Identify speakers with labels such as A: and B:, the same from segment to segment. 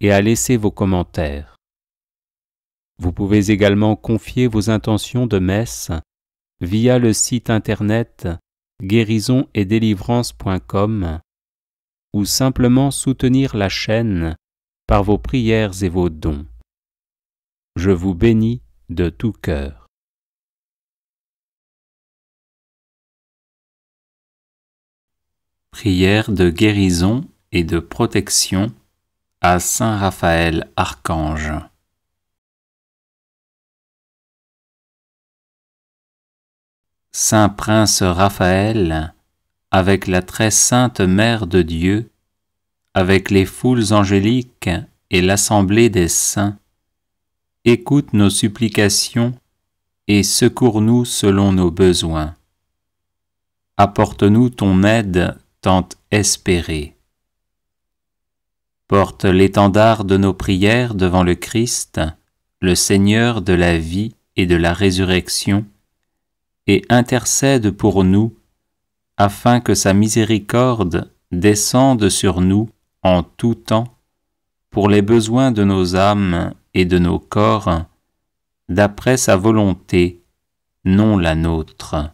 A: et à laisser vos commentaires. Vous pouvez également confier vos intentions de messe via le site internet guérison et délivrance.com ou simplement soutenir la chaîne par vos
B: prières et vos dons. Je vous bénis de tout cœur. Prière de guérison et de protection à Saint Raphaël Archange. Saint Prince Raphaël, avec la
A: très sainte Mère de Dieu, avec les foules angéliques et l'assemblée des saints, écoute nos supplications et secours-nous selon nos besoins. Apporte-nous ton aide tant espérée porte l'étendard de nos prières devant le Christ, le Seigneur de la vie et de la résurrection, et intercède pour nous, afin que sa miséricorde descende sur nous en tout temps, pour les besoins
B: de nos âmes et de nos corps, d'après sa volonté, non la nôtre.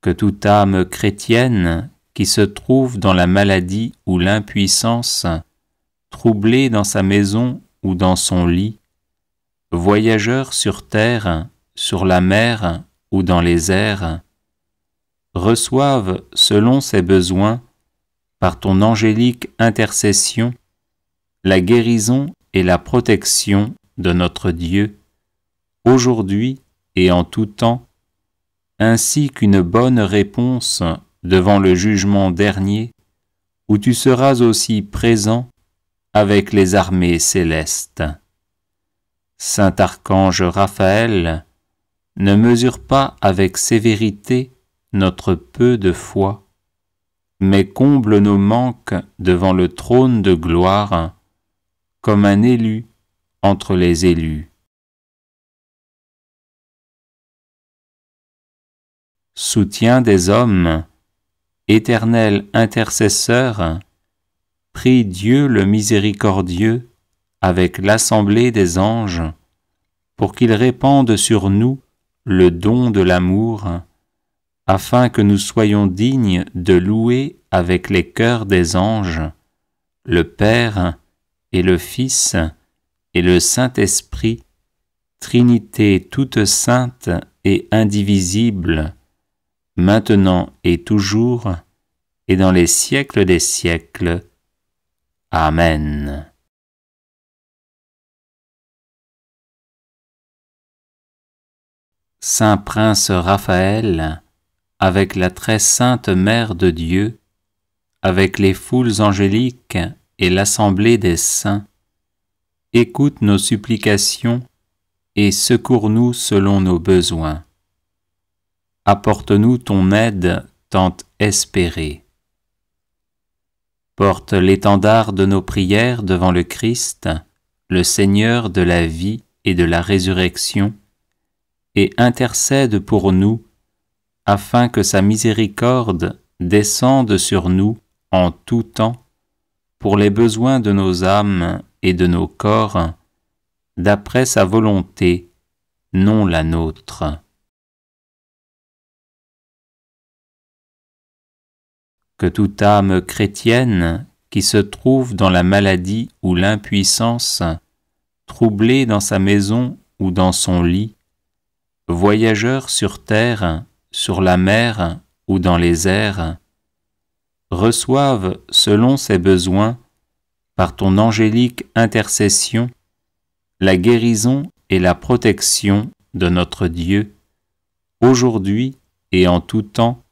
B: que toute âme chrétienne qui se trouve dans la
A: maladie ou l'impuissance, troublée dans sa maison ou dans son lit, voyageur sur terre, sur la mer ou dans les airs, reçoive selon ses besoins, par ton angélique intercession, la guérison et la protection de notre Dieu, aujourd'hui et en tout temps, ainsi qu'une bonne réponse devant le jugement dernier, où tu seras aussi présent avec les armées célestes. Saint Archange Raphaël, ne mesure pas avec sévérité notre peu de foi, mais comble nos
B: manques devant le trône de gloire, comme un élu entre les élus. soutien des hommes, éternel intercesseur,
A: prie Dieu le miséricordieux avec l'assemblée des anges, pour qu'il répande sur nous le don de l'amour, afin que nous soyons dignes de louer avec les cœurs des anges le Père et le Fils et le Saint-Esprit, Trinité toute sainte et indivisible, maintenant et toujours, et dans les siècles
B: des siècles. Amen. Saint Prince Raphaël, avec la très sainte Mère de Dieu, avec
A: les foules angéliques et l'assemblée des saints, écoute nos supplications et secours-nous selon nos besoins apporte-nous ton aide tant espérée. Porte l'étendard de nos prières devant le Christ, le Seigneur de la vie et de la résurrection, et intercède pour nous, afin que sa miséricorde descende sur nous en tout temps, pour les besoins de nos âmes et de nos corps,
B: d'après sa volonté, non la nôtre. que toute âme chrétienne qui se trouve dans la maladie ou l'impuissance,
A: troublée dans sa maison ou dans son lit, voyageur sur terre, sur la mer ou dans les airs, reçoive selon ses besoins, par ton angélique intercession, la guérison et la protection de notre Dieu, aujourd'hui et en tout temps,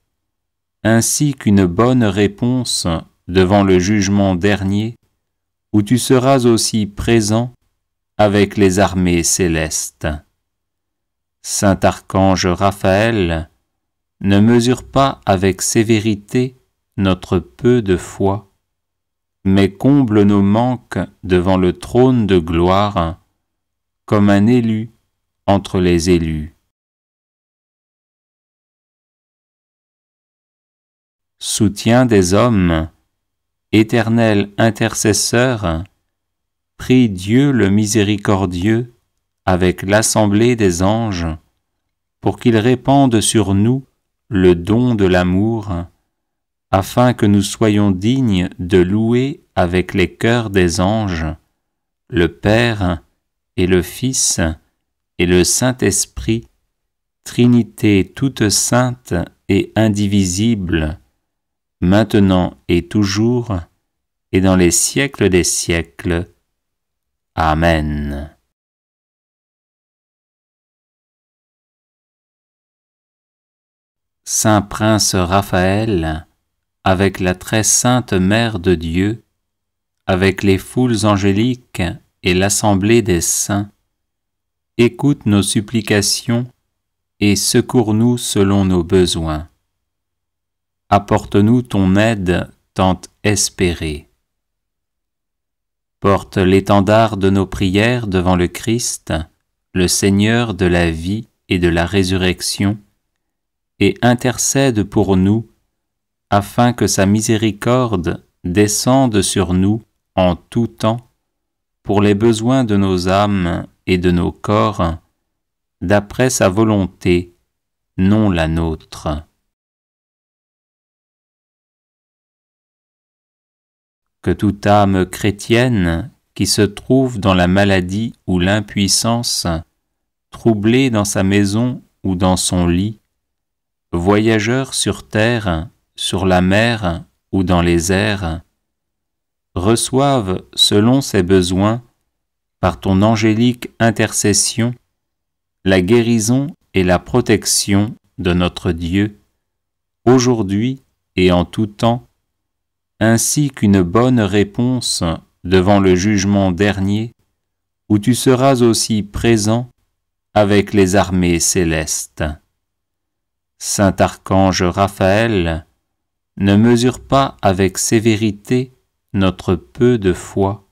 A: ainsi qu'une bonne réponse devant le jugement dernier, où tu seras aussi présent avec les armées célestes. Saint Archange Raphaël, ne mesure pas avec sévérité notre peu de foi, mais comble nos manques devant le trône de gloire,
B: comme un élu entre les élus. soutien des hommes,
A: éternel intercesseur, prie Dieu le miséricordieux avec l'assemblée des anges, pour qu'il répande sur nous le don de l'amour, afin que nous soyons dignes de louer avec les cœurs des anges le Père et le Fils et le Saint-Esprit, Trinité toute sainte et indivisible, maintenant et
B: toujours, et dans les siècles des siècles. Amen. Saint Prince Raphaël, avec la très sainte
A: Mère de Dieu, avec les foules angéliques et l'assemblée des saints, écoute nos supplications et secours-nous selon nos besoins apporte-nous ton aide tant espérée. Porte l'étendard de nos prières devant le Christ, le Seigneur de la vie et de la résurrection, et intercède pour nous, afin que sa miséricorde descende sur nous en tout temps, pour les besoins de nos
B: âmes et de nos corps, d'après sa volonté, non la nôtre. toute âme chrétienne qui se trouve dans la maladie
A: ou l'impuissance, troublée dans sa maison ou dans son lit, voyageur sur terre, sur la mer ou dans les airs, reçoive selon ses besoins, par ton angélique intercession, la guérison et la protection de notre Dieu, aujourd'hui et en tout temps, ainsi qu'une bonne réponse devant le jugement dernier, où tu seras aussi présent avec les armées célestes. Saint Archange Raphaël, ne mesure pas avec sévérité notre peu de foi,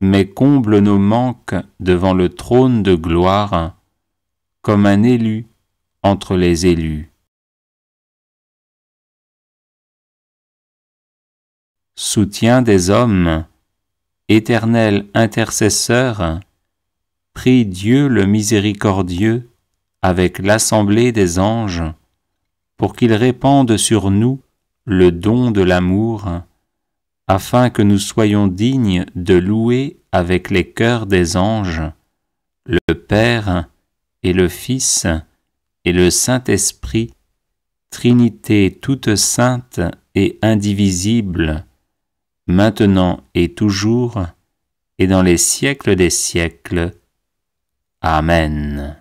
A: mais comble nos manques
B: devant le trône de gloire, comme un élu entre les élus. soutien des hommes, éternel intercesseur,
A: prie Dieu le miséricordieux avec l'assemblée des anges, pour qu'il répande sur nous le don de l'amour, afin que nous soyons dignes de louer avec les cœurs des anges le Père et le Fils et le Saint-Esprit, Trinité toute sainte et indivisible, maintenant et toujours, et dans les siècles des siècles.
B: Amen.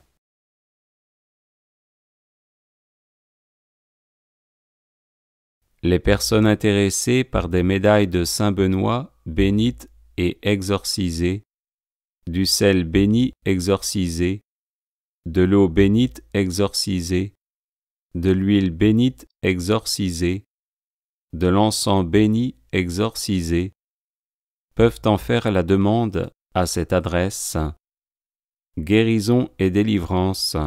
B: Les personnes intéressées par
A: des médailles de Saint Benoît, bénites et exorcisées, du sel béni exorcisé, de l'eau bénite exorcisée, de l'huile bénite exorcisée, de l'encens béni exorcisé, peuvent en faire la demande à cette adresse
B: guérison et délivrance